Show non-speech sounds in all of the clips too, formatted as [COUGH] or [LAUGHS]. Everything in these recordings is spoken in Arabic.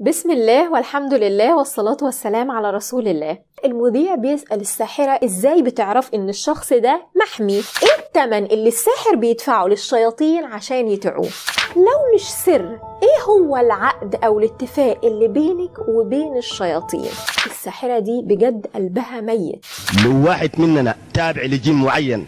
بسم الله والحمد لله والصلاة والسلام على رسول الله المذيع بيسأل الساحرة ازاي بتعرف ان الشخص ده محمي ايه التمن اللي الساحر بيدفعه للشياطين عشان يتعوه لو مش سر ايه هو العقد او الاتفاق اللي بينك وبين الشياطين الساحرة دي بجد قلبها ميت لو واحد مننا تابع لجيم معين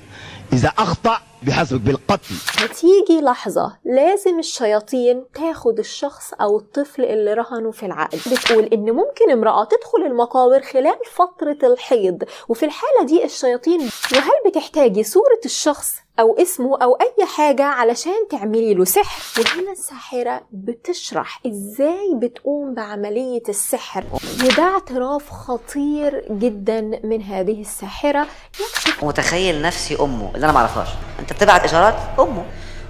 اذا اخطأ بحسبك بالقتل هتيجي لحظة لازم الشياطين تاخد الشخص أو الطفل اللي رهنه في العقد بتقول إن ممكن امرأة تدخل المقابر خلال فترة الحيض وفي الحالة دي الشياطين وهل بتحتاجي صورة الشخص او اسمه او اي حاجه علشان تعملي له سحر وهنا الساحره بتشرح ازاي بتقوم بعمليه السحر وده اعتراف خطير جدا من هذه الساحره يكشف متخيل نفسي امه اللي انا ما اعرفهاش انت بتبعت اشارات امه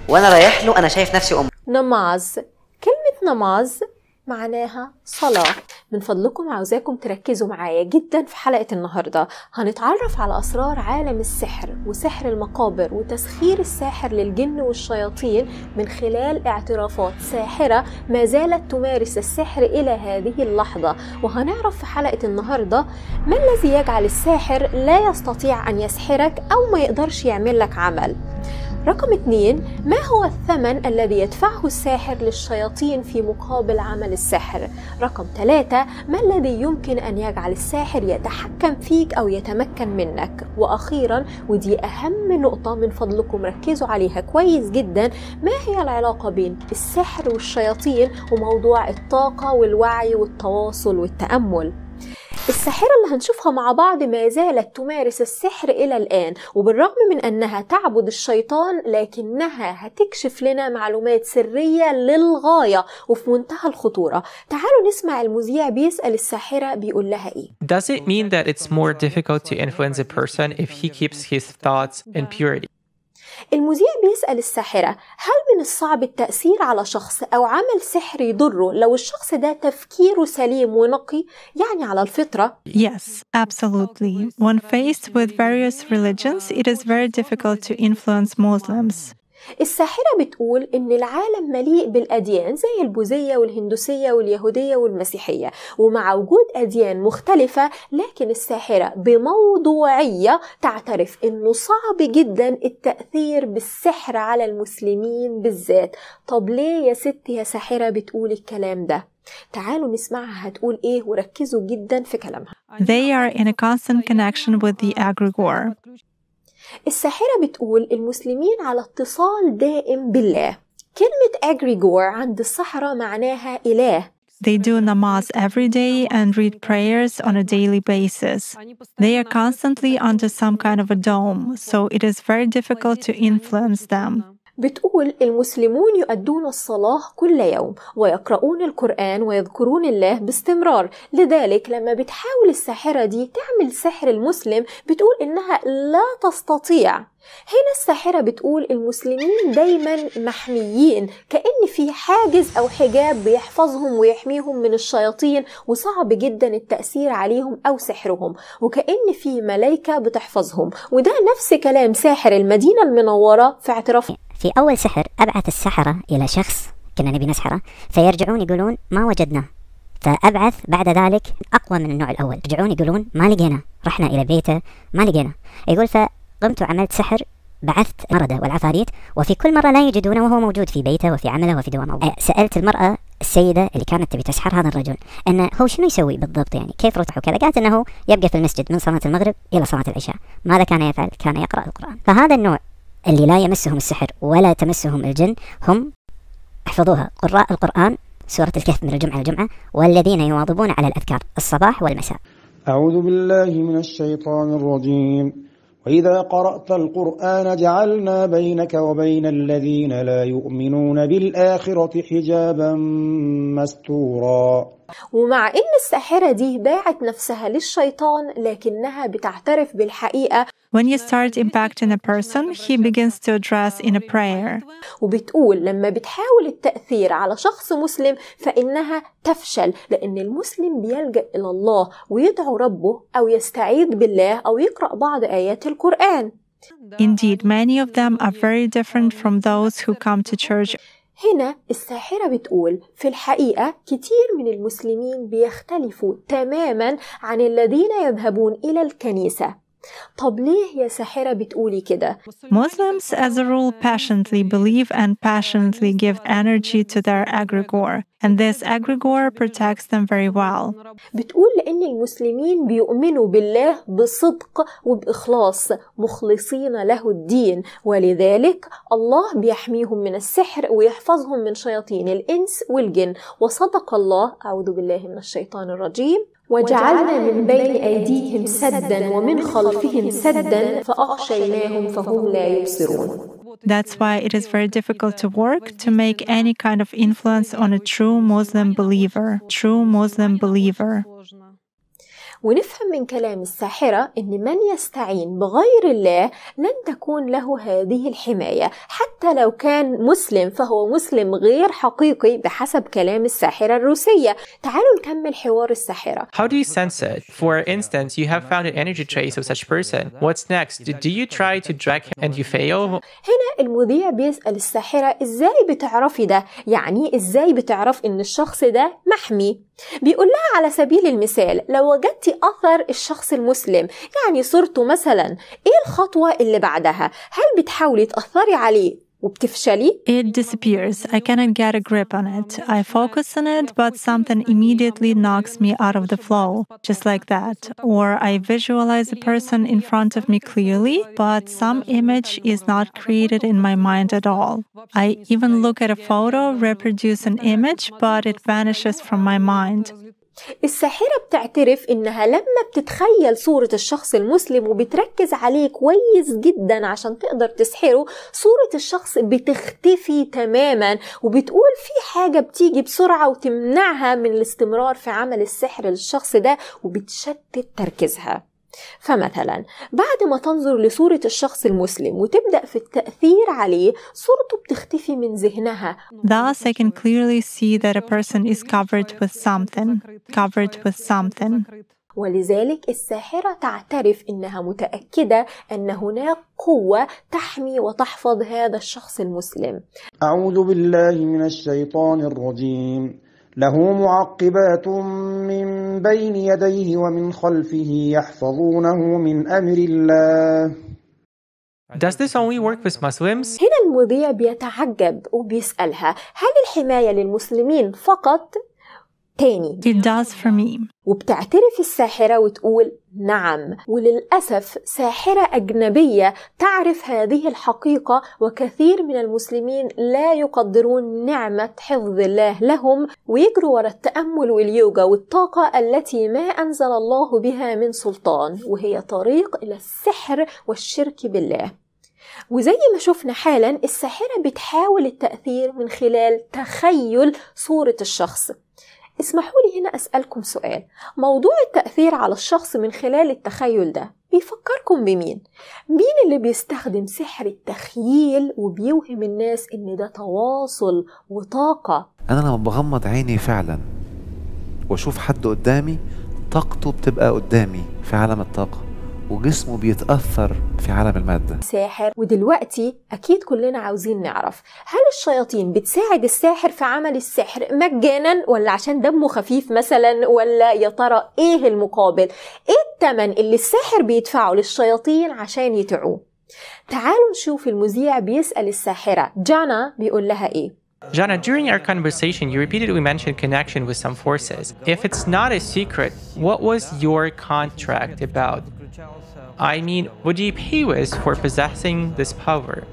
وانا رايح له انا شايف نفسي امه نماز كلمه نماز معناها صلاه من فضلكم عاوزاكم تركزوا معايا جدا في حلقة النهاردة هنتعرف على أسرار عالم السحر وسحر المقابر وتسخير الساحر للجن والشياطين من خلال اعترافات ساحرة ما زالت تمارس السحر إلى هذه اللحظة وهنعرف في حلقة النهاردة ما الذي يجعل الساحر لا يستطيع أن يسحرك أو ما يقدرش يعمل لك عمل رقم اثنين ما هو الثمن الذي يدفعه الساحر للشياطين في مقابل عمل السحر رقم ثلاثة ما الذي يمكن أن يجعل الساحر يتحكم فيك أو يتمكن منك وأخيرا ودي أهم نقطة من فضلكم ركزوا عليها كويس جدا ما هي العلاقة بين السحر والشياطين وموضوع الطاقة والوعي والتواصل والتأمل الساحرة اللي هنشوفها مع بعض ما زالت تمارس السحر إلى الآن وبالرغم من أنها تعبد الشيطان لكنها هتكشف لنا معلومات سرية للغاية وفي منتهى الخطورة تعالوا نسمع المذيع بيسأل الساحرة بيقول لها إيه Does it mean that it's more difficult to influence a person if he keeps his thoughts in purity? المذيع بيسأل الساحرة هل من الصعب التأثير على شخص أو عمل سحري يضره لو الشخص ده تفكيره سليم ونقي يعني على الفطرة؟ Yes, absolutely. When faced with various religions, it is very difficult to influence Muslims. الساحرة بتقول إن العالم مليء بالأديان زي البوذية والهندوسية واليهودية والمسيحية ومع وجود أديان مختلفة لكن الساحرة بموضوعية تعترف إنه صعب جدا التأثير بالسحر على المسلمين بالذات طب ليه يا ست يا ساحرة بتقول الكلام ده تعالوا نسمعها هتقول إيه وركزوا جدا في كلامها They are in a constant connection with the egregore. الساحرة بتقول المسلمين على اتصال دائم بالله كلمة أجريجور عند معناها إله They do namaz every day and read prayers on a daily basis. They are constantly under some kind of a dome, so it is very difficult to influence them. بتقول المسلمون يؤدون الصلاة كل يوم ويقرؤون القرآن ويذكرون الله باستمرار لذلك لما بتحاول الساحرة دي تعمل سحر المسلم بتقول إنها لا تستطيع هنا الساحرة بتقول المسلمين دايما محميين كأن في حاجز أو حجاب بيحفظهم ويحميهم من الشياطين وصعب جدا التأثير عليهم أو سحرهم وكأن في ملايكة بتحفظهم وده نفس كلام ساحر المدينة المنورة في اعتراف في أول سحر أبعث السحرة إلى شخص كنا نبي نسحره فيرجعون يقولون ما وجدناه فأبعث بعد ذلك أقوى من النوع الأول يرجعون يقولون ما لقينا رحنا إلى بيته ما لقينا يقول ف قمت وعملت سحر بعثت مردة والعفاريت وفي كل مرة لا يجدونه وهو موجود في بيته وفي عمله وفي دوامه أه سألت المرأة السيدة اللي كانت تبي تسحر هذا الرجل أنه هو شنو يسوي بالضبط يعني كيف رتح وكذا قالت أنه يبقى في المسجد من صلاة المغرب إلى صلاة العشاء ماذا كان يفعل؟ كان يقرأ القرآن فهذا النوع اللي لا يمسهم السحر ولا تمسهم الجن هم احفظوها قراء القرآن سورة الكهف من الجمعة الجمعة والذين يواظبون على الأذكار الصباح والمساء أعوذ بالله من الشيطان الرجيم وإذا قرأت القرآن جعلنا بينك وبين الذين لا يؤمنون بالآخرة حجابا مستورا ومع إن الساحرة دي باعت نفسها للشيطان لكنها بتعترف بالحقيقة When you start impacting a person, he begins to address in a prayer. وبتقول لما بتحاول التأثير على شخص مسلم فإنها تفشل لأن المسلم بيلجأ إلى الله ويدعو ربه أو يستعيذ بالله أو يقرأ بعض آيات القرآن. Indeed, many of them are very different from those who come to church هنا الساحرة بتقول في الحقيقة كتير من المسلمين بيختلفوا تماما عن الذين يذهبون إلى الكنيسة Muslims as a rule passionately believe and passionately give energy to their egregore and this egregore protects them very well. بتقول إن المسلمين بيؤمنوا بالله بصدق وبإخلاص مخلصين له الدين ولذلك الله بيحميهم من السحر ويحفظهم من شياطين الإنس والجن وصدق الله أعوذ بالله من الشيطان الرجيم وجعلنا من بين أيديهم سدا ومن خلفهم سدا فأغشيناهم فهم لا يبصرون that's why it is very difficult to work to make any kind of influence on a true Muslim believer. True Muslim believer. ونفهم من كلام الساحرة أن من يستعين بغير الله لن تكون له هذه الحماية حتى لو كان مسلم فهو مسلم غير حقيقي بحسب كلام الساحرة الروسية تعالوا نكمل حوار الساحرة How do you sense it? For instance, you have found an energy trace of such person. What's next? Do you try to drag him and you fail? هنا المذيع بيسأل الساحرة إزاي بتعرفي ده؟ يعني إزاي بتعرف إن الشخص ده محمي؟ بيقول لها على سبيل المثال لو وجدت يعطي اثر الشخص المسلم يعني مثلا ايه الخطوه اللي بعدها هل بتحاولي تاثري عليه وبتفشلي It disappears. I cannot get a grip on it. I focus on it, but something immediately knocks me out of the flow, just like that. Or I visualize a person in front of me clearly, but some image is not created in my mind at all. I even look at a photo, reproduce an image, but it vanishes from my mind. الساحرة بتعترف إنها لما بتتخيل صورة الشخص المسلم وبتركز عليه كويس جدا عشان تقدر تسحره صورة الشخص بتختفي تماما وبتقول في حاجة بتيجي بسرعة وتمنعها من الاستمرار في عمل السحر للشخص ده وبتشتت تركيزها فمثلا بعد ما تنظر لصورة الشخص المسلم وتبدأ في التأثير عليه صورته بتختفي من ذهنها Thus I can clearly see that a person is covered with something covered with something ولذلك الساحرة تعترف إنها متأكدة أن هناك قوة تحمي وتحفظ هذا الشخص المسلم أعوذ بالله من الشيطان الرجيم له معقبات من بين يديه ومن خلفه يحفظونه من أمر الله Does this only work with Muslims? هنا المذيع بيتعجب وبيسألها هل الحماية للمسلمين فقط تاني It does for me. وبتعترف الساحرة وتقول نعم وللأسف ساحرة أجنبية تعرف هذه الحقيقة وكثير من المسلمين لا يقدرون نعمة حفظ الله لهم ويجروا وراء التأمل واليوجا والطاقة التي ما أنزل الله بها من سلطان وهي طريق إلى السحر والشرك بالله وزي ما شفنا حالا الساحرة بتحاول التأثير من خلال تخيل صورة الشخص اسمحوا لي هنا أسألكم سؤال موضوع التأثير على الشخص من خلال التخيل ده بيفكركم بمين؟ مين اللي بيستخدم سحر التخييل وبيوهم الناس إن ده تواصل وطاقة؟ أنا لما بغمض عيني فعلا وأشوف حد قدامي طاقته بتبقى قدامي في عالم الطاقة وجسمه بيتأثر في عالم المادة ساحر ودلوقتي أكيد كلنا عاوزين نعرف هل الشياطين بتساعد الساحر في عمل السحر مجانا ولا عشان دمه خفيف مثلا ولا يا ترى إيه المقابل إيه التمن اللي الساحر بيدفعه للشياطين عشان يتعوه تعالوا نشوف المذيع بيسأل الساحرة جانا بيقول لها إيه Jana, during our conversation, you repeatedly mentioned connection with some forces. If it's not a secret, what was your contract about? I mean, would you pay us for possessing this power?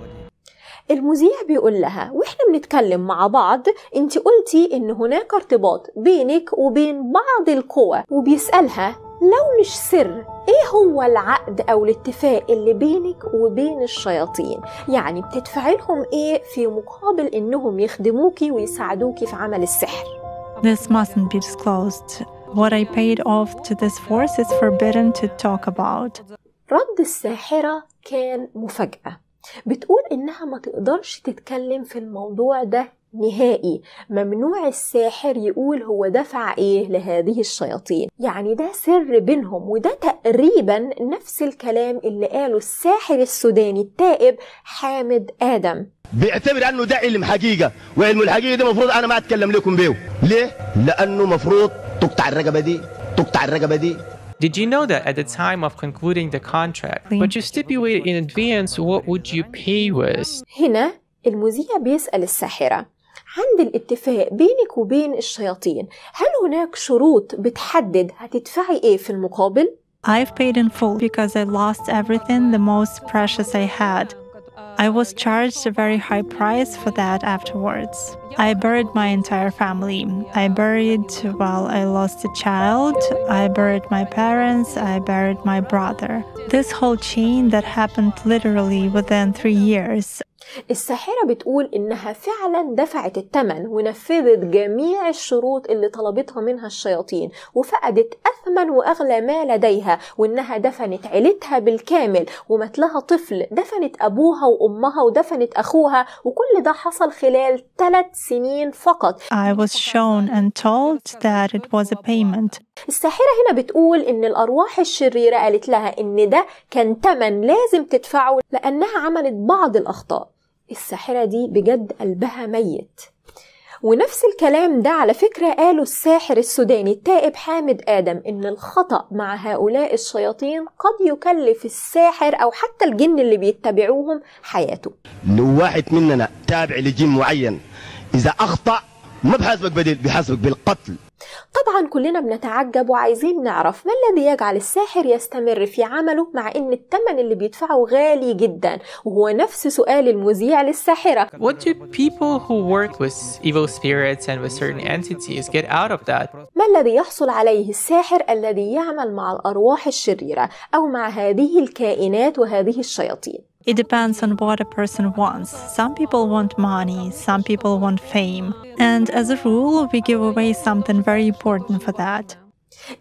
المذيع بيقول لها واحنا بنتكلم مع بعض انت قلتي ان هناك ارتباط بينك وبين بعض القوى وبيسألها لو مش سر ايه هو العقد او الاتفاق اللي بينك وبين الشياطين يعني بتدفعي لهم ايه في مقابل انهم يخدموكي ويساعدوكي في عمل السحر This mustn't be disclosed. What I paid off to this force is forbidden to talk about. رد الساحرة كان مفاجأة بتقول إنها ما تقدرش تتكلم في الموضوع ده نهائي ممنوع الساحر يقول هو دفع ايه لهذه الشياطين يعني ده سر بينهم وده تقريبا نفس الكلام اللي قاله الساحر السوداني التائب حامد ادم بيعتبر انه ده علم حقيقه وعلم الحقيقه ده المفروض انا ما اتكلم لكم بيه ليه لانه مفروض Did you know that at the time of concluding the contract, but you stipulated in advance what would you pay with? هنا المذيع بيسأل الساحرة عند الاتفاق بينك وبين الشياطين هل هناك شروط بتحدد هتدفعي ايه في المقابل؟ I've paid in full because I lost everything the most precious I had. I was charged a very high price for that afterwards. I buried my entire family. I buried, well, I lost a child, I buried my parents, I buried my brother. This whole chain that happened literally within three years. الساحرة بتقول إنها فعلا دفعت التمن ونفذت جميع الشروط اللي طلبتها منها الشياطين وفقدت أثمن وأغلى ما لديها وإنها دفنت عيلتها بالكامل ومات لها طفل دفنت أبوها وأمها ودفنت أخوها وكل ده حصل خلال ثلاث سنين فقط I was shown and told that it was a payment الساحرة هنا بتقول إن الأرواح الشريرة قالت لها إن ده كان تمن لازم تدفعه لأنها عملت بعض الأخطاء الساحرة دي بجد قلبها ميت ونفس الكلام ده على فكرة قاله الساحر السوداني التائب حامد آدم إن الخطأ مع هؤلاء الشياطين قد يكلف الساحر أو حتى الجن اللي بيتبعوهم حياته لو واحد مننا تابع لجن معين إذا أخطأ ما بحاسبك بديل بحاسبك بالقتل طبعا كلنا بنتعجب وعايزين نعرف ما الذي يجعل الساحر يستمر في عمله مع ان الثمن اللي بيدفعه غالي جدا وهو نفس سؤال المذيع للساحرة What do people who work with evil spirits and with certain entities get out of that? ما الذي يحصل عليه الساحر الذي يعمل مع الأرواح الشريرة أو مع هذه الكائنات وهذه الشياطين It depends on what a person wants. Some people want money, some people want fame. And as a rule, we give away something very important for that.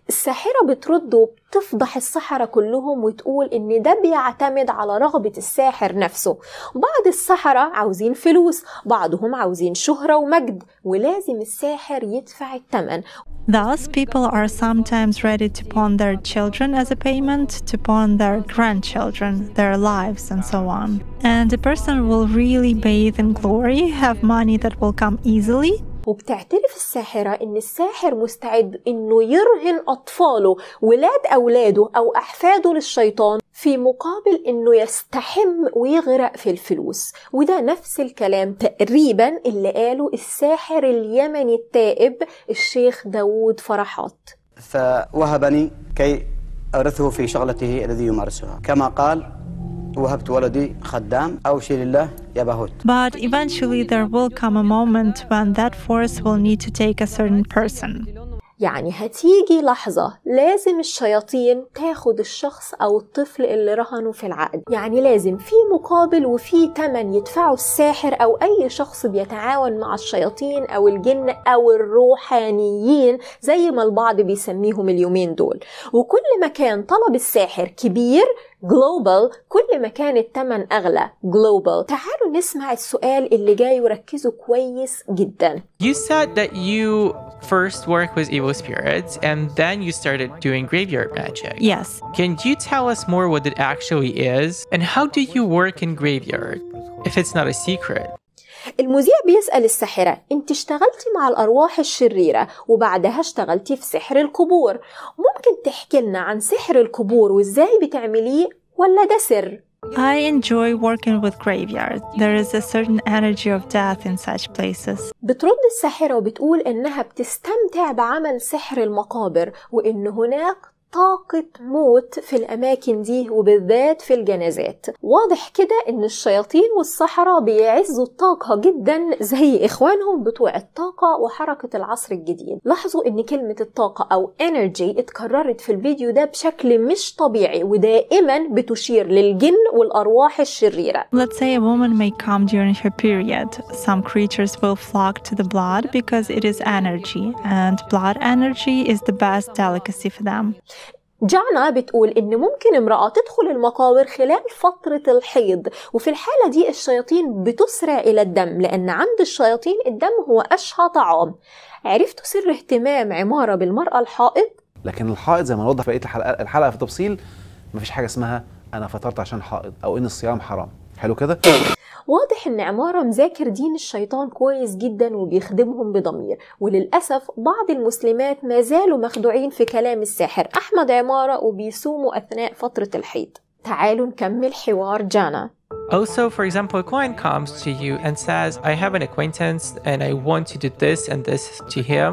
الساحرة بترد وبتفضح السحرة كلهم وتقول إن ده بيعتمد على رغبة الساحر نفسه بعض السحرة عاوزين فلوس بعضهم عاوزين شهرة ومجد ولازم الساحر يدفع الثمن Thus, people are sometimes ready to pawn their children as a payment, to pawn their grandchildren, their lives, and so on. And a person will really bathe in glory, have money that will come easily, وبتعترف الساحرة إن الساحر مستعد إنه يرهن أطفاله ولاد أولاده أو أحفاده للشيطان في مقابل إنه يستحم ويغرق في الفلوس وده نفس الكلام تقريبا اللي قاله الساحر اليمني التائب الشيخ داوود فرحات فوهبني كي أرثه في شغلته الذي يمارسها كما قال وهبت ولدي خدام أو شيء لله يا بهوت. But eventually there will come a moment when that force will need to take a certain person. يعني هتيجي لحظة لازم الشياطين تاخد الشخص أو الطفل اللي رهنه في العقد يعني لازم في مقابل وفي تمن يدفعه الساحر أو أي شخص بيتعاون مع الشياطين أو الجن أو الروحانيين زي ما البعض بيسميهم اليومين دول وكل ما كان طلب الساحر كبير جلوبال كل ما كان التمن أغلى جلوبال تعالوا نسمع السؤال اللي جاي وركزوا كويس جدا You said that you first work with evil spirits and then you started doing graveyard magic. Yes. Can you tell us more what it actually is and how do you work in graveyard if it's not a secret? المذيع بيسأل الساحرة انت اشتغلتي مع الأرواح الشريرة وبعدها اشتغلتي في سحر القبور ممكن تحكي لنا عن سحر القبور وازاي بتعمليه ولا ده سر؟ I enjoy working with graveyards. There is a certain energy of death in such places. بترد الساحرة وبتقول إنها بتستمتع بعمل سحر المقابر وإن هناك طاقة موت في الأماكن دي وبالذات في الجنازات واضح كده إن الشياطين والصحراء بيعزوا الطاقة جدا زي إخوانهم بتوع الطاقة وحركة العصر الجديد لاحظوا إن كلمة الطاقة أو energy اتكررت في الفيديو ده بشكل مش طبيعي ودائما بتشير للجن والأرواح الشريرة Let's say a woman may come during her period Some creatures will flock to the blood because it is energy and blood energy is the best delicacy for them جانا بتقول إن ممكن امرأة تدخل المقاور خلال فترة الحيض وفي الحالة دي الشياطين بتسرع إلى الدم لأن عند الشياطين الدم هو أشهى طعام عرفتوا سر اهتمام عمارة بالمرأة الحائض؟ لكن الحائض زي ما نوضح بقية الحلقة, الحلقة في تفصيل مفيش حاجة اسمها أنا فطرت عشان حائض أو إن الصيام حرام حلو كده واضح ان عماره مذاكر دين الشيطان كويس جدا وبيخدمهم بضمير وللاسف بعض المسلمات ما زالوا مخدوعين في كلام الساحر احمد عماره وبيصوموا اثناء فتره الحيض تعالوا نكمل حوار جانا Also, for example, a client comes to you and says, I have an acquaintance and I want to do this and this to him.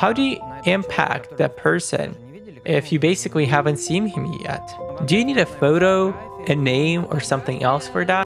How do you impact that person if you basically haven't seen him yet? Do you need a photo? a name or something else for that?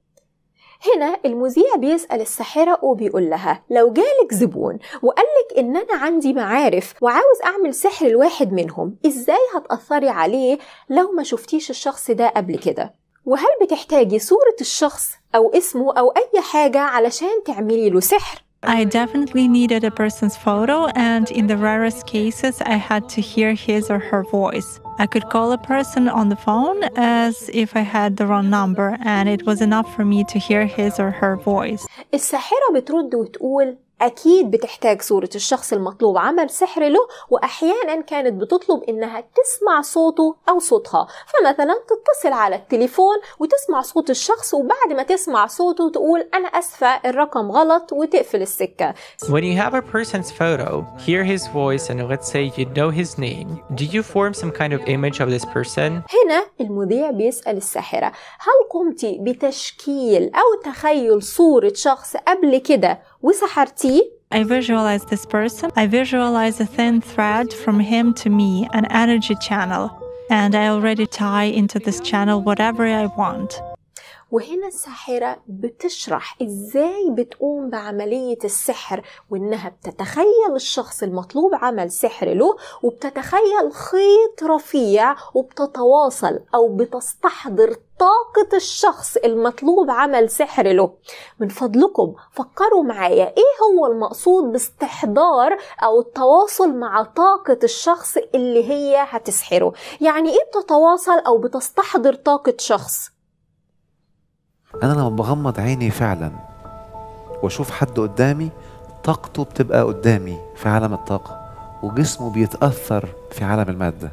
هنا المذيع بيسأل الساحرة وبيقول لها لو جالك زبون وقالك إن أنا عندي معارف وعاوز أعمل سحر لواحد منهم إزاي هتأثري عليه لو ما شفتيش الشخص ده قبل كده؟ وهل بتحتاجي صورة الشخص أو اسمه أو أي حاجة علشان تعملي له سحر؟ I definitely needed a person's photo, and in the rarest cases, I had to hear his or her voice. I could call a person on the phone as if I had the wrong number, and it was enough for me to hear his or her voice. الساحرة بترد وتقول أكيد بتحتاج صورة الشخص المطلوب عمل سحر له وأحيانا كانت بتطلب إنها تسمع صوته أو صوتها فمثلا تتصل على التليفون وتسمع صوت الشخص وبعد ما تسمع صوته تقول أنا أسفة الرقم غلط وتقفل السكة When you have a person's photo, hear his voice and let's say you know his name, do you form some kind of image of this person? هنا المذيع بيسأل الساحرة هل قمت بتشكيل أو تخيل صورة شخص قبل كده I visualize this person. I visualize a thin thread from him to me, an energy channel. And I already tie into this channel whatever I want. وهنا الساحرة بتشرح إزاي بتقوم بعملية السحر وإنها بتتخيل الشخص المطلوب عمل سحر له وبتتخيل خيط رفيع وبتتواصل أو بتستحضر طاقة الشخص المطلوب عمل سحر له من فضلكم فكروا معايا ايه هو المقصود باستحضار او التواصل مع طاقة الشخص اللي هي هتسحره يعني ايه بتتواصل او بتستحضر طاقة شخص انا لما بغمض عيني فعلا واشوف حد قدامي طاقته بتبقى قدامي في عالم الطاقه وجسمه بيتاثر في عالم الماده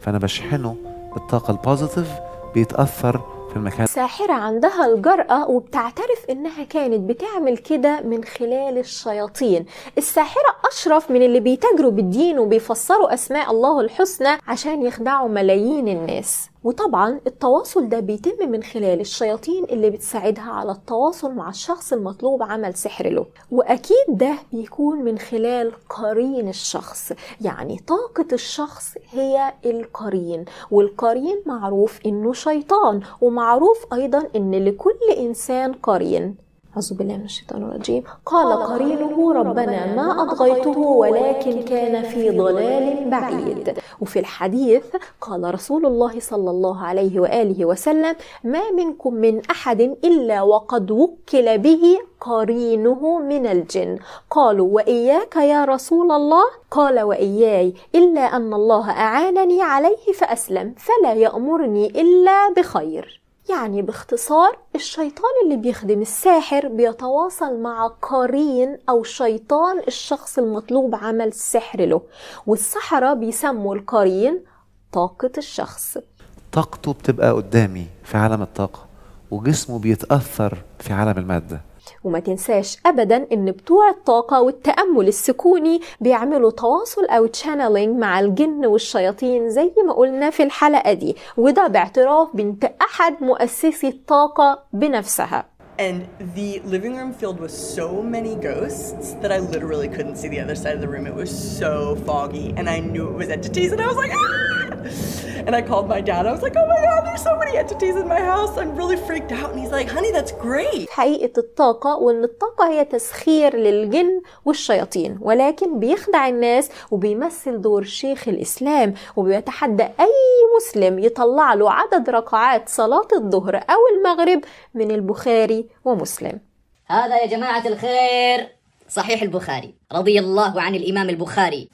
فانا بشحنه الطاقه البوزيتيف بيتاثر في المكان ساحرة عندها الجرأة وبتعترف إنها كانت بتعمل كده من خلال الشياطين الساحرة أشرف من اللي بيتاجروا بالدين وبيفسروا أسماء الله الحسنى عشان يخدعوا ملايين الناس وطبعا التواصل ده بيتم من خلال الشياطين اللي بتساعدها على التواصل مع الشخص المطلوب عمل سحر له واكيد ده بيكون من خلال قرين الشخص يعني طاقة الشخص هي القرين والقرين معروف انه شيطان ومعروف ايضا ان لكل انسان قرين أعوذ بالله من الشيطان الرجيم قال قرينه ربنا ما أطغيته ولكن كان في ضلال بعيد وفي الحديث قال رسول الله صلى الله عليه وآله وسلم ما منكم من أحد إلا وقد وكل به قرينه من الجن قالوا وإياك يا رسول الله قال وإياي إلا أن الله أعانني عليه فأسلم فلا يأمرني إلا بخير يعني باختصار الشيطان اللي بيخدم الساحر بيتواصل مع قرين أو شيطان الشخص المطلوب عمل السحر له والسحرة بيسموا القرين طاقة الشخص طاقته بتبقى قدامي في عالم الطاقة وجسمه بيتأثر في عالم المادة وما تنساش أبدا إن بتوع الطاقة والتأمل السكوني بيعملوا تواصل أو تشانلينج مع الجن والشياطين زي ما قلنا في الحلقة دي وده باعتراف بنت أحد مؤسسي الطاقة بنفسها And the living room filled with so many ghosts that I literally couldn't see the other side of the room. It was so foggy, and I knew it was entities, and I was like, ah! [LAUGHS] and I called my dad. I was like, oh my god, there's so many entities in my house. I'm really freaked out. And he's like, honey, that's great. حقيقة الطاقة وإن الطاقة هي تسخير للجن والشياطين ولكن بيخدع الناس وبيمثل دور شيخ الإسلام وبيتحدى أي مسلم يطلع له عدد ركعات صلاة الظهر أو المغرب من البخاري ومسلم هذا يا جماعة الخير صحيح البخاري رضي الله عن الإمام البخاري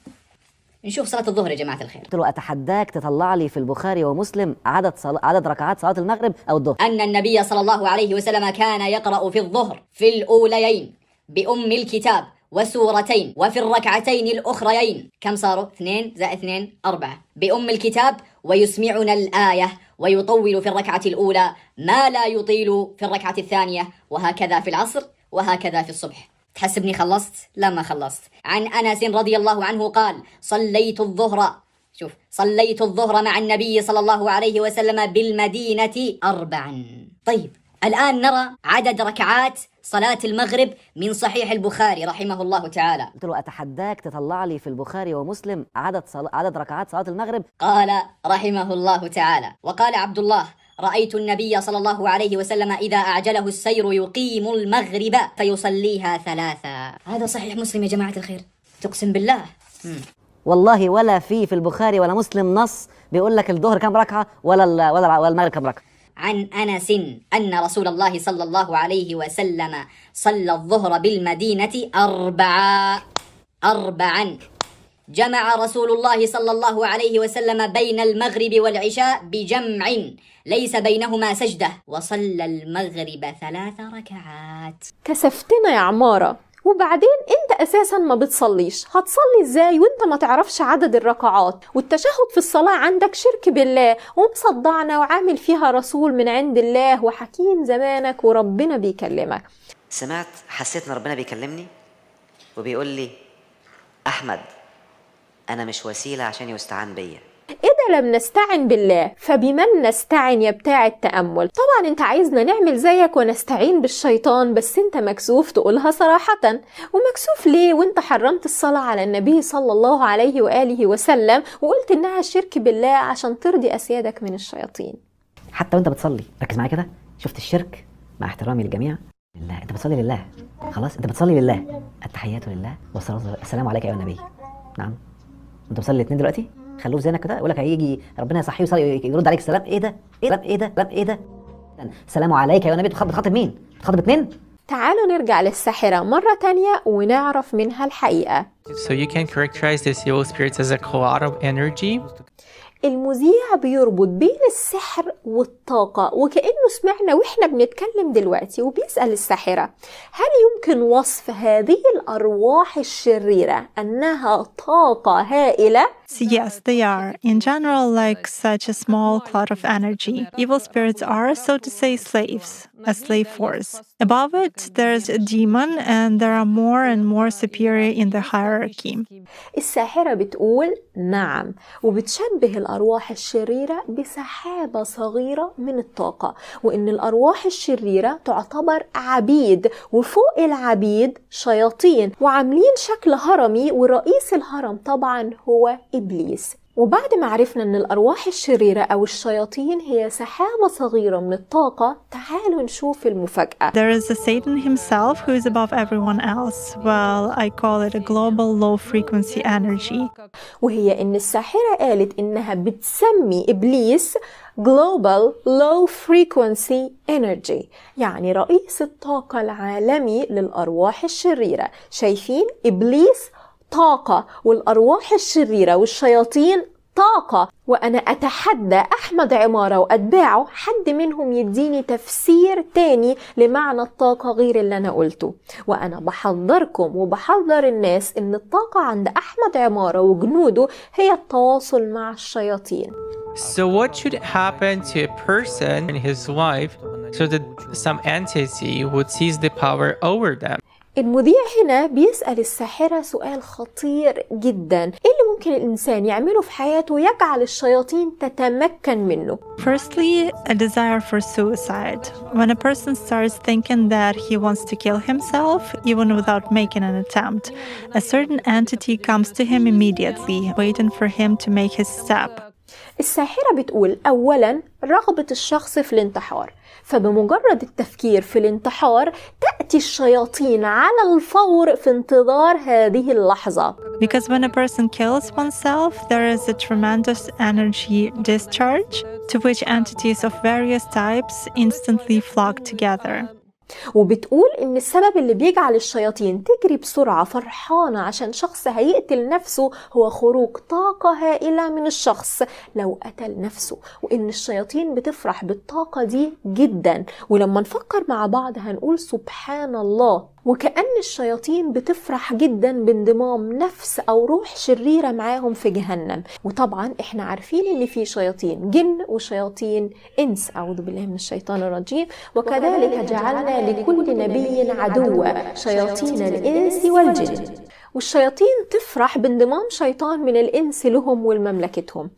نشوف صلاه الظهر يا جماعه الخير قلت له اتحداك تطلع لي في البخاري ومسلم عدد صل... عدد ركعات صلاه المغرب او الظهر ان النبي صلى الله عليه وسلم كان يقرا في الظهر في الاوليين بام الكتاب وسورتين وفي الركعتين الأخريين كم صاروا؟ اثنين زائد اثنين أربعة بأم الكتاب ويسمعنا الآية ويطول في الركعة الأولى ما لا يطيل في الركعة الثانية وهكذا في العصر وهكذا في الصبح تحسبني خلصت؟ لا ما خلصت عن أنس رضي الله عنه قال صليت الظهر شوف صليت الظهر مع النبي صلى الله عليه وسلم بالمدينة أربعا طيب الآن نرى عدد ركعات صلاة المغرب من صحيح البخاري رحمه الله تعالى قلت له أتحداك تطلع لي في البخاري ومسلم عدد, صل... عدد ركعات صلاة المغرب قال رحمه الله تعالى وقال عبد الله رأيت النبي صلى الله عليه وسلم إذا أعجله السير يقيم المغرب فيصليها ثلاثا هذا صحيح مسلم يا جماعة الخير تقسم بالله والله ولا في في البخاري ولا مسلم نص بيقول لك الظهر كم ركعة ولا ولا المغرب كم ركعة عن أنس أن رسول الله صلى الله عليه وسلم صلى الظهر بالمدينة أربعا أربعا جمع رسول الله صلى الله عليه وسلم بين المغرب والعشاء بجمع ليس بينهما سجدة وصلى المغرب ثلاث ركعات كسفتنا يا عمارة وبعدين انت اساسا ما بتصليش هتصلي ازاي وانت ما تعرفش عدد الركعات والتشهد في الصلاة عندك شرك بالله ومصدعنا وعامل فيها رسول من عند الله وحكيم زمانك وربنا بيكلمك سمعت حسيت ان ربنا بيكلمني وبيقول لي احمد انا مش وسيله عشان يستعان بيا إذا لم نستعن بالله فبمن نستعن يا بتاع التأمل طبعا أنت عايزنا نعمل زيك ونستعين بالشيطان بس أنت مكسوف تقولها صراحة ومكسوف ليه وأنت حرمت الصلاة على النبي صلى الله عليه وآله وسلم وقلت إنها شرك بالله عشان ترضي أسيادك من الشياطين حتى وأنت بتصلي ركز معايا كده شفت الشرك مع احترامي للجميع لله أنت بتصلي لله خلاص أنت بتصلي لله التحيات لله والصلاة والسلام عليك يا النبي نعم انت مصلي الاثنين دلوقتي خلوه في ذهنك كده يقول لك هيجي ربنا يصحيه يرد عليك السلام ايه, ايه ده؟ ايه ده؟ ايه ده؟ ايه ده؟ السلام عليك يا نبي تخاطب مين؟ تخاطب اثنين؟ تعالوا نرجع للساحرة مرة تانية ونعرف منها الحقيقة. So you can characterize this evil spirits as a co op energy. المذيع بيربط بين السحر والطاقة وكأنه سمعنا وإحنا بنتكلم دلوقتي وبيسأل الساحرة هل يمكن وصف هذه الأرواح الشريرة أنها طاقة هائلة spirits? Yes, they are. In general, like such a small cloud of energy. Evil spirits are, so to say, slaves, a slave force. Above it, there's a demon, and there are more and more superior in the hierarchy. الساحرة بتقول نعم وبتشبه الأرواح الشريرة بسحابة صغيرة من الطاقة وإن الأرواح الشريرة تعتبر عبيد وفوق العبيد شياطين وعاملين شكل هرمي ورئيس الهرم طبعا هو إبليس وبعد ما عرفنا أن الأرواح الشريرة أو الشياطين هي سحابة صغيرة من الطاقة تعالوا نشوف المفاجأة There is a Satan himself who is above everyone else Well, I call it a global low frequency energy وهي أن الساحرة قالت أنها بتسمي إبليس Global Low Frequency Energy يعني رئيس الطاقة العالمي للأرواح الشريرة شايفين إبليس طاقة والأرواح الشريرة والشياطين طاقة وأنا أتحدى أحمد عمارة وأتباعه حد منهم يديني تفسير تاني لمعنى الطاقة غير اللي أنا قلته وأنا بحذركم وبحذر الناس إن الطاقة عند أحمد عمارة وجنوده هي التواصل مع الشياطين So what should happen to a person in his life so that some entity would seize the power over them? المذيع هنا بيسأل الساحرة سؤال خطير جدا إيه اللي ممكن الإنسان يعمله في حياته يجعل الشياطين تتمكن منه Firstly, a desire for suicide. When a person starts thinking that he wants to kill himself, even without making an attempt, a certain entity comes to him immediately, waiting for him to make his step. الساحرة بتقول أولا رغبة الشخص في الانتحار فبمجرد التفكير في الانتحار تأتي الشياطين على الفور في انتظار هذه اللحظة. Because when a person kills oneself, there is a tremendous energy discharge to which entities of various types instantly flock together. وبتقول ان السبب اللي بيجعل الشياطين تجري بسرعه فرحانه عشان شخص هيقتل نفسه هو خروج طاقه هائله من الشخص لو قتل نفسه وان الشياطين بتفرح بالطاقه دي جدا ولما نفكر مع بعض هنقول سبحان الله وكأن الشياطين بتفرح جدا بانضمام نفس أو روح شريرة معاهم في جهنم وطبعا احنا عارفين ان في شياطين جن وشياطين انس أعوذ بالله من الشيطان الرجيم وكذلك جعلنا لكل نبي عدوا شياطين الإنس والجن والشياطين تفرح بانضمام شيطان من الإنس لهم ولمملكتهم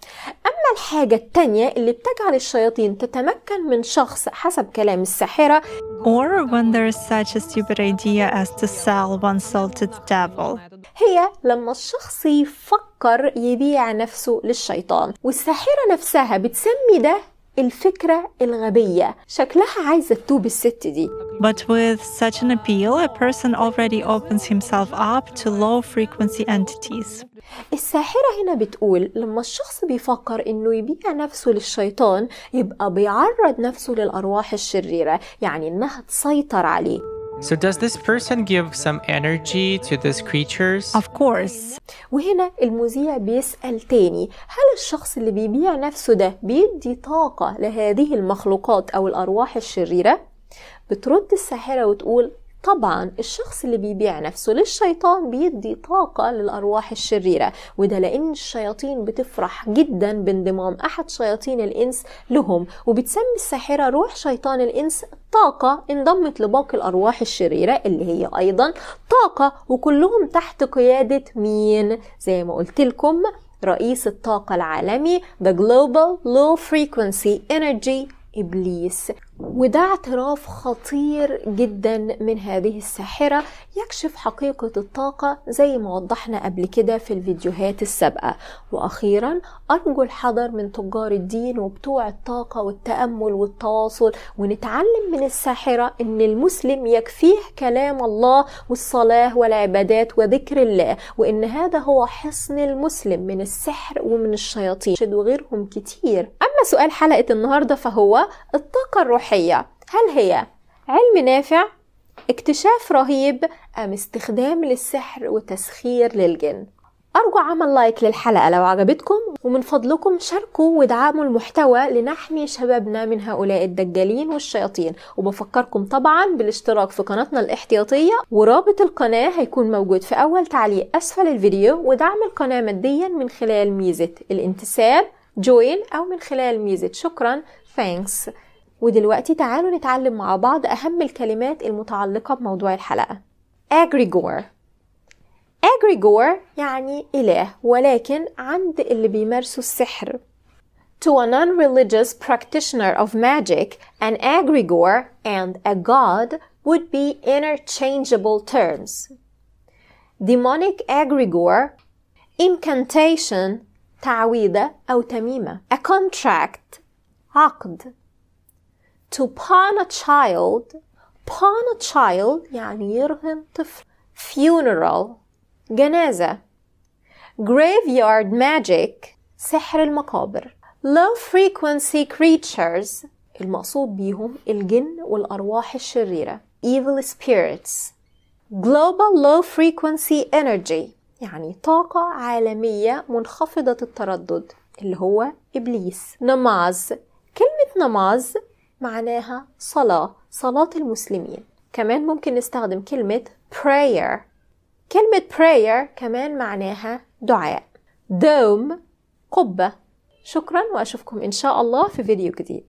أما الحاجة التانية اللي بتجعل الشياطين تتمكن من شخص حسب كلام الساحرة or when there is such a stupid idea as to sell one soul to the devil هي لما الشخص يفكر يبيع نفسه للشيطان والساحرة نفسها بتسمي ده الفكرة الغبية شكلها عايزة تتوب الست دي But with such an appeal, a person already opens himself up to low frequency entities. الساحرة هنا بتقول لما الشخص بيفكر إنه يبيع نفسه للشيطان يبقى بيعرض نفسه للأرواح الشريرة يعني إنها تسيطر عليه So does this person give some energy to these creatures? Of course. وهنا المذيع بيسأل تاني هل الشخص اللي بيبيع نفسه ده بيدي طاقة لهذه المخلوقات أو الأرواح الشريرة؟ بترد الساحرة وتقول طبعا الشخص اللي بيبيع نفسه للشيطان بيدي طاقة للأرواح الشريرة وده لأن الشياطين بتفرح جدا بانضمام أحد شياطين الإنس لهم وبتسمي الساحرة روح شيطان الإنس طاقة انضمت لباقي الأرواح الشريرة اللي هي أيضا طاقة وكلهم تحت قيادة مين زي ما قلت لكم رئيس الطاقة العالمي The Global Low Frequency Energy ابليس وده اعتراف خطير جدا من هذه الساحره يكشف حقيقه الطاقه زي ما وضحنا قبل كده في الفيديوهات السابقه واخيرا ارجو الحذر من تجار الدين وبتوع الطاقه والتامل والتواصل ونتعلم من الساحره ان المسلم يكفيه كلام الله والصلاه والعبادات وذكر الله وان هذا هو حصن المسلم من السحر ومن الشياطين وغيرهم كتير أما سؤال حلقة النهاردة فهو الطاقة الروحية هل هي علم نافع اكتشاف رهيب أم استخدام للسحر وتسخير للجن أرجو عمل لايك للحلقة لو عجبتكم ومن فضلكم شاركوا ودعموا المحتوى لنحمي شبابنا من هؤلاء الدجالين والشياطين وبفكركم طبعا بالاشتراك في قناتنا الاحتياطية ورابط القناة هيكون موجود في أول تعليق أسفل الفيديو ودعم القناة ماديا من خلال ميزة الانتساب join أو من خلال ميزة شكرا thanks ودلوقتي تعالوا نتعلم مع بعض أهم الكلمات المتعلقة بموضوع الحلقة agrigor agrigor يعني إله ولكن عند اللي بيمارسوا السحر To a non-religious practitioner of magic, an agrigor and a god would be interchangeable terms. Demonic agrigor, incantation, تعويضة أو تميمة a contract عقد to pawn a child pawn a child يعني يرهن طفل funeral جنازة graveyard magic سحر المقابر low frequency creatures المقصود بيهم الجن والأرواح الشريرة evil spirits global low frequency energy يعني طاقة عالمية منخفضة التردد اللي هو إبليس نماز كلمة نماز معناها صلاة صلاة المسلمين كمان ممكن نستخدم كلمة prayer كلمة prayer كمان معناها دعاء دوم قبة شكرا وأشوفكم إن شاء الله في فيديو جديد